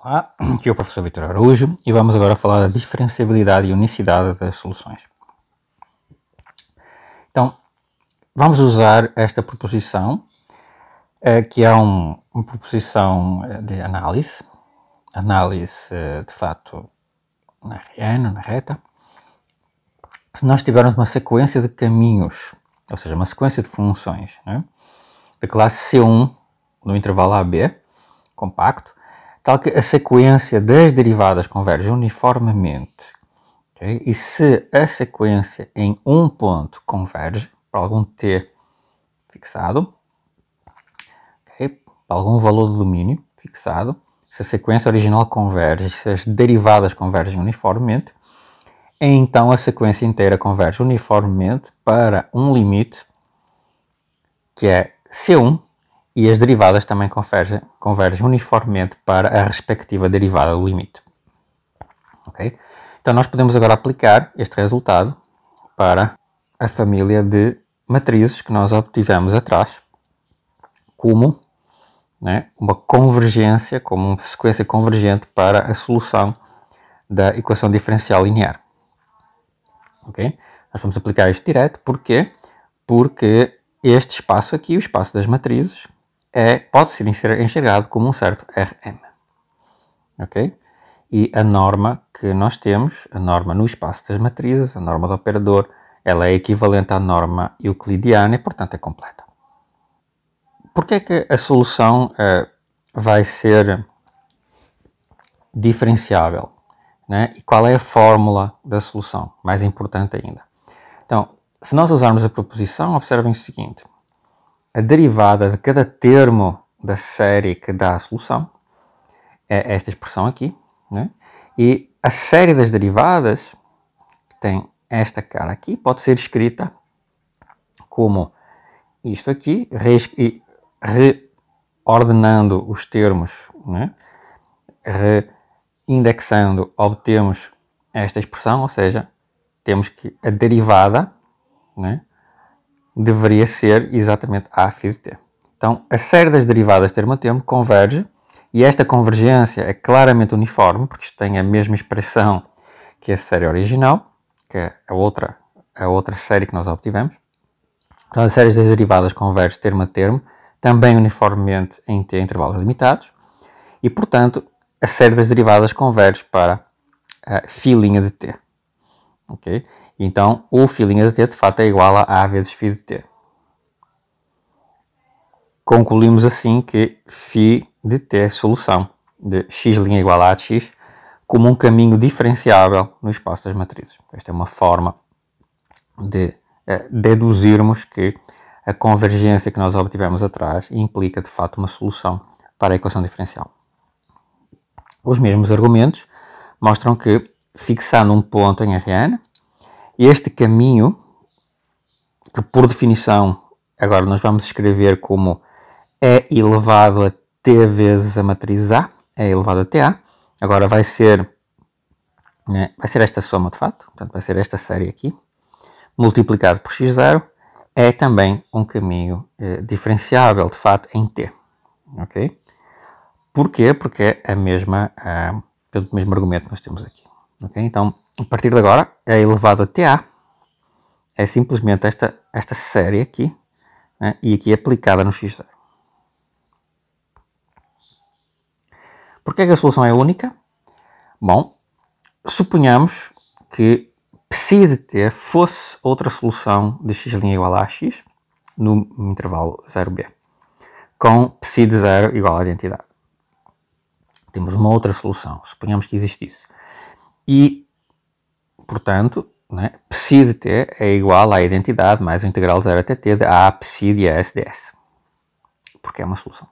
Olá, aqui é o professor Vitor Araújo e vamos agora falar da diferenciabilidade e unicidade das soluções. Então, vamos usar esta proposição, eh, que é uma proposição eh, de análise, análise eh, de fato na rena, na reta. Se nós tivermos uma sequência de caminhos, ou seja, uma sequência de funções, né, da classe C1 no intervalo AB, compacto, tal que a sequência das derivadas converge uniformemente. Okay? E se a sequência em um ponto converge, para algum t fixado, okay? para algum valor de domínio fixado, se a sequência original converge, se as derivadas convergem uniformemente, então a sequência inteira converge uniformemente para um limite que é C1 e as derivadas também convergem, convergem uniformemente para a respectiva derivada do limite. Okay? Então nós podemos agora aplicar este resultado para a família de matrizes que nós obtivemos atrás como né, uma convergência, como uma sequência convergente para a solução da equação diferencial linear. Okay? Nós vamos aplicar isto direto, porquê? Porque este espaço aqui, o espaço das matrizes, é, pode ser enxergado como um certo RM. Ok? E a norma que nós temos, a norma no espaço das matrizes, a norma do operador, ela é equivalente à norma euclidiana e, portanto, é completa. Porquê é que a solução uh, vai ser diferenciável? Né? E qual é a fórmula da solução? Mais importante ainda. Então, se nós usarmos a proposição, observem o seguinte a derivada de cada termo da série que dá a solução é esta expressão aqui, né? e a série das derivadas, que tem esta cara aqui, pode ser escrita como isto aqui, reordenando os termos, né? reindexando, obtemos esta expressão, ou seja, temos que a derivada né? deveria ser exatamente a t. Então, a série das derivadas termo a termo converge e esta convergência é claramente uniforme, porque isto tem a mesma expressão que a série original, que é a outra, a outra série que nós obtivemos. Então, as séries das derivadas convergem termo a termo, também uniformemente em t intervalos limitados, e, portanto, a série das derivadas converge para a filinha de t. Okay? Então, o filhinho de t de fato é igual a a vezes φ de t. Concluímos assim que φ de t é solução de x' igual a, a de x como um caminho diferenciável no espaço das matrizes. Esta é uma forma de eh, deduzirmos que a convergência que nós obtivemos atrás implica de fato uma solução para a equação diferencial. Os mesmos argumentos mostram que fixando um ponto em Rn, este caminho, que por definição agora nós vamos escrever como é elevado a T vezes a matriz A, é elevado a a agora vai ser, né, vai ser esta soma de fato, portanto vai ser esta série aqui, multiplicado por x0, é também um caminho eh, diferenciável de fato em T. Ok? Porquê? Porque é a mesma, ah, o mesmo argumento que nós temos aqui. Okay? Então, a partir de agora é elevado a É simplesmente esta, esta série aqui né? e aqui é aplicada no x0. Porquê é que a solução é única? Bom, suponhamos que psi de t fosse outra solução de x' igual a x no intervalo 0b, com psi de 0 igual à identidade. Temos uma outra solução, suponhamos que existisse. E portanto, né, psi de t é igual à identidade mais o integral de 0 até t de a psi de s ds, porque é uma solução.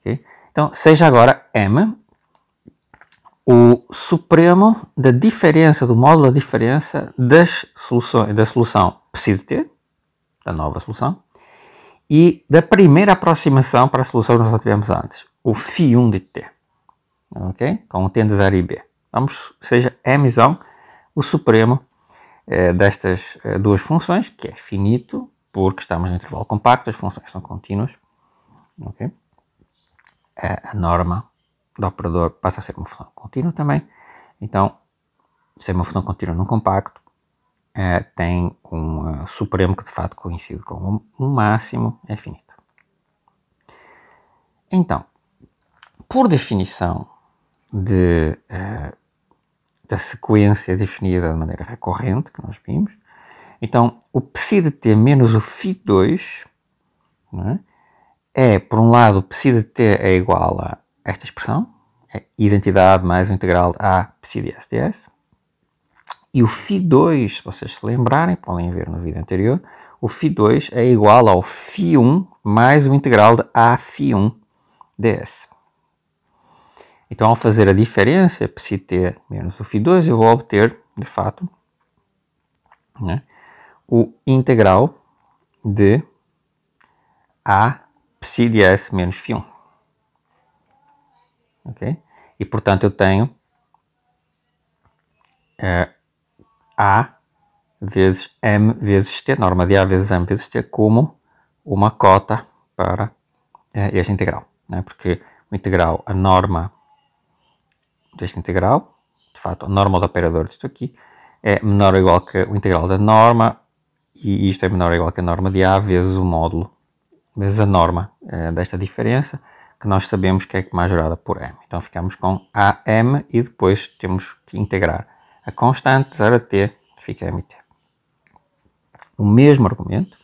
Okay? Então, seja agora m o supremo da diferença, do módulo da diferença das soluções, da solução psi de t, da nova solução, e da primeira aproximação para a solução que nós tivemos antes, o φ1 de t. Ok? Com o t de 0 e b. Vamos, seja m o supremo eh, destas eh, duas funções, que é finito, porque estamos no intervalo compacto, as funções são contínuas. Okay? A, eh, a norma do operador passa a ser uma função contínua também. Então, ser uma função contínua num compacto, tem um uh, supremo que de fato coincide com um, um máximo, é finito. Então, por definição de uh, da sequência definida de maneira recorrente, que nós vimos. Então, o psi de t menos o φ 2 né, é, por um lado, o psi de t é igual a esta expressão, é identidade mais o integral de a psi de s ds. E o φ 2, se vocês se lembrarem, podem ver no vídeo anterior, o φ 2 é igual ao φ 1 mais o integral de a φ 1 ds. Então, ao fazer a diferença, é t menos o φ2, eu vou obter, de fato, né, o integral de a psi de s menos φ1. Ok? E, portanto, eu tenho é, a vezes m vezes t, norma de a vezes m vezes t, como uma cota para é, este integral. Né? Porque o integral, a norma deste integral, de fato, a norma do operador disto aqui, é menor ou igual que o integral da norma, e isto é menor ou igual que a norma de A vezes o módulo, vezes a norma é, desta diferença, que nós sabemos que é majorada por m. Então ficamos com AM e depois temos que integrar a constante 0 a t, fica mt. O mesmo argumento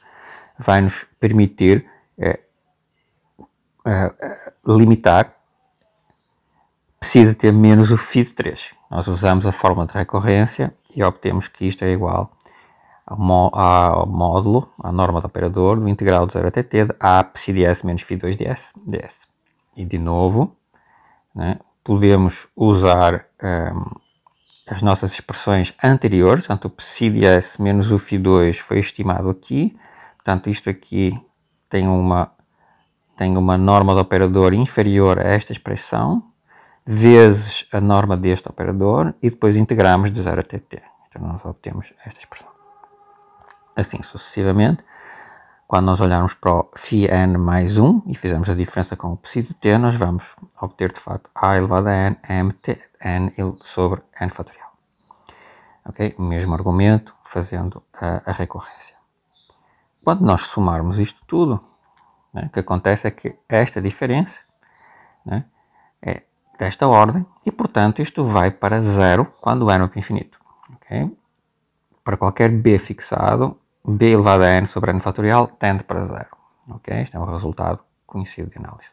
vai nos permitir é, é, limitar precisa ter menos o FID3. Nós usamos a fórmula de recorrência e obtemos que isto é igual ao módulo, à norma do operador, do integral de 0 até t de a psi ds menos phi2 ds, ds. E de novo, né, podemos usar um, as nossas expressões anteriores, portanto o psi ds menos o φ 2 foi estimado aqui, portanto isto aqui tem uma, tem uma norma do operador inferior a esta expressão, vezes a norma deste operador e depois integramos de 0 até t. Então nós obtemos esta expressão. Assim sucessivamente, quando nós olharmos para o phi n mais 1 e fizermos a diferença com o psi de t, nós vamos obter de facto a elevado a n mt n sobre n fatorial. Ok? O mesmo argumento, fazendo a, a recorrência. Quando nós somarmos isto tudo, né, o que acontece é que esta diferença né, é desta ordem e, portanto, isto vai para zero quando n é infinito. Okay? Para qualquer b fixado, b elevado a n sobre n fatorial tende para zero. Okay? Este é um resultado conhecido de análise.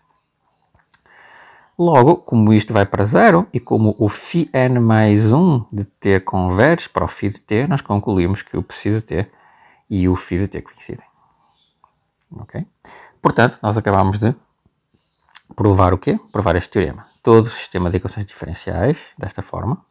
Logo, como isto vai para zero e como o phi n mais 1 de t converge para o phi de t, nós concluímos que o psi t e o phi de t coincidem. Okay? Portanto, nós acabamos de provar o quê? Provar este teorema. Todo o sistema de equações diferenciais, desta forma,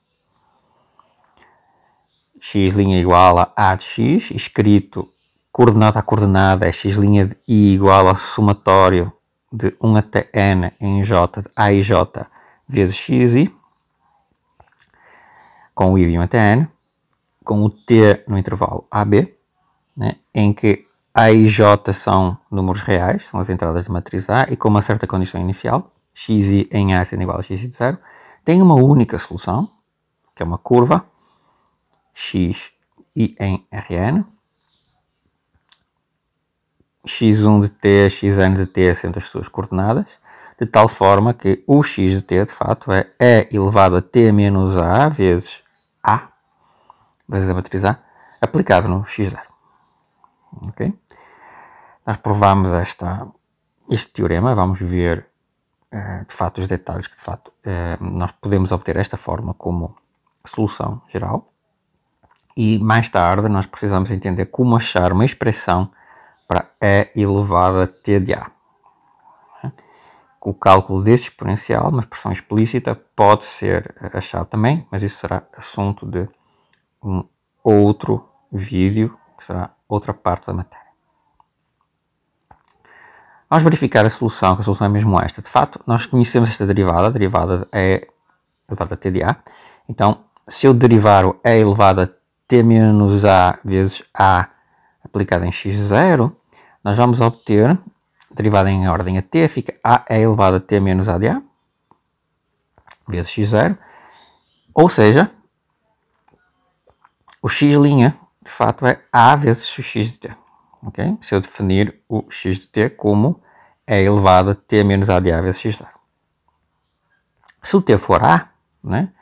x' igual a a de x, escrito coordenada a coordenada, é x' de i igual ao somatório de 1 até n em j de a e j vezes x i, com o i de 1 até n, com o t no intervalo AB, né, em que a e J são números reais, são as entradas da matriz A, e com uma certa condição inicial, x i em A sendo igual a x de zero, tem uma única solução, que é uma curva, x i em Rn, x1 de t, xn de t sendo as suas coordenadas, de tal forma que o x de t, de fato, é e elevado a t menos a vezes a, vezes a matriz a, aplicado no x0. ok? Nós provámos esta, este teorema, vamos ver eh, de fato os detalhes que de fato eh, nós podemos obter esta forma como solução geral. E mais tarde nós precisamos entender como achar uma expressão para E elevado a T de A. O cálculo deste exponencial, uma expressão explícita, pode ser eh, achado também, mas isso será assunto de um outro vídeo, que será outra parte da matéria. Vamos verificar a solução, que a solução é mesmo esta. De fato, nós conhecemos esta derivada, a derivada é elevada a t de a. Então, se eu derivar o e elevado a t menos a vezes a aplicada em x0, nós vamos obter, derivada em ordem a t, fica a e elevado a t menos a de a, vezes x0, ou seja, o x' de fato é a vezes o x de t. Se eu definir o x de t como e é elevado a t menos a de a vezes x0. Se o t for a, né,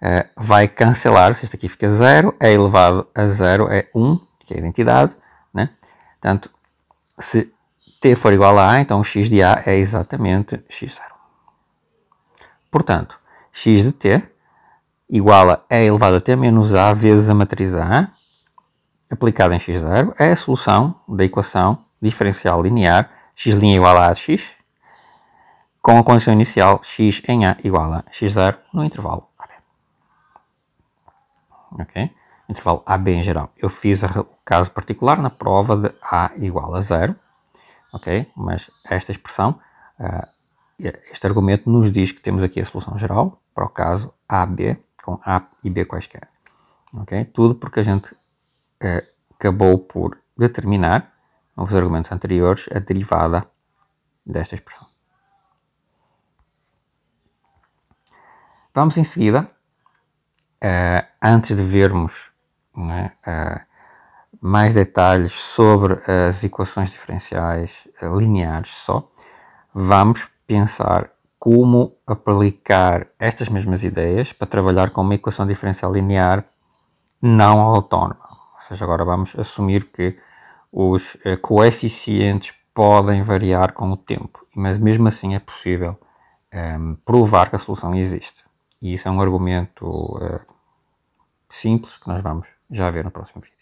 eh, vai cancelar, se isto aqui fica 0, e é elevado a 0 é 1, um, que é a identidade. Né? Portanto, se t for igual a a, então x de a é exatamente x0. Portanto, x de t igual a e é elevado a t menos a vezes a matriz a, Aplicada em x0 é a solução da equação diferencial linear x' igual a ax com a condição inicial x em a igual a x0 no intervalo AB. Ok? Intervalo AB em geral. Eu fiz o caso particular na prova de a igual a zero, ok? Mas esta expressão, uh, este argumento nos diz que temos aqui a solução geral para o caso AB com A e B quaisquer. Ok? Tudo porque a gente é, acabou por determinar, nos argumentos anteriores, a derivada desta expressão. Vamos em seguida, uh, antes de vermos né, uh, mais detalhes sobre as equações diferenciais eh, lineares só, vamos pensar como aplicar estas mesmas ideias para trabalhar com uma equação diferencial linear não autónoma seja, agora vamos assumir que os eh, coeficientes podem variar com o tempo, mas mesmo assim é possível um, ehm, provar que a solução existe. E isso é um argumento uh, simples que nós vamos já ver no próximo vídeo.